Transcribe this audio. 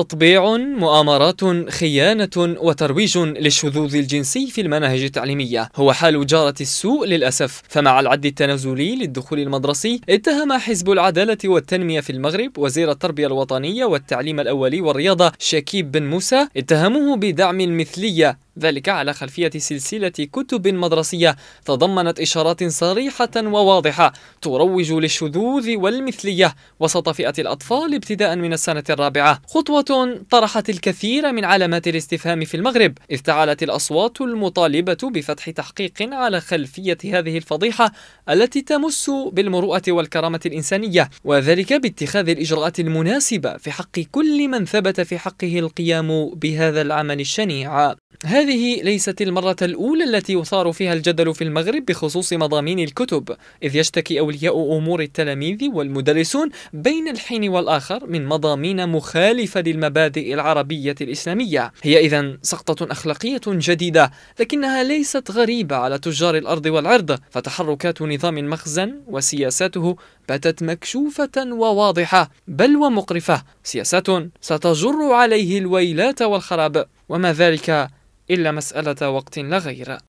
تطبيع مؤامرات خيانة وترويج للشذوذ الجنسي في المناهج التعليمية هو حال جارة السوء للأسف فمع العد التنازلي للدخول المدرسي اتهم حزب العدالة والتنمية في المغرب وزير التربية الوطنية والتعليم الأولي والرياضة شكيب بن موسى اتهموه بدعم المثلية ذلك على خلفية سلسلة كتب مدرسية تضمنت إشارات صريحة وواضحة تروج للشذوذ والمثلية وسط فئة الأطفال ابتداء من السنة الرابعة خطوة طرحت الكثير من علامات الاستفهام في المغرب إذ تعالت الأصوات المطالبة بفتح تحقيق على خلفية هذه الفضيحة التي تمس بالمروءة والكرامة الإنسانية وذلك باتخاذ الإجراءات المناسبة في حق كل من ثبت في حقه القيام بهذا العمل الشنيع هذه ليست المرة الأولى التي يثار فيها الجدل في المغرب بخصوص مضامين الكتب، إذ يشتكي أولياء أمور التلاميذ والمدرسون بين الحين والآخر من مضامين مخالفة للمبادئ العربية الإسلامية، هي إذا سقطة أخلاقية جديدة، لكنها ليست غريبة على تجار الأرض والعرض، فتحركات نظام المخزن وسياساته باتت مكشوفة وواضحة، بل ومقرفة، سياسات ستجر عليه الويلات والخراب، وما ذلك إلا مسألة وقت لا غير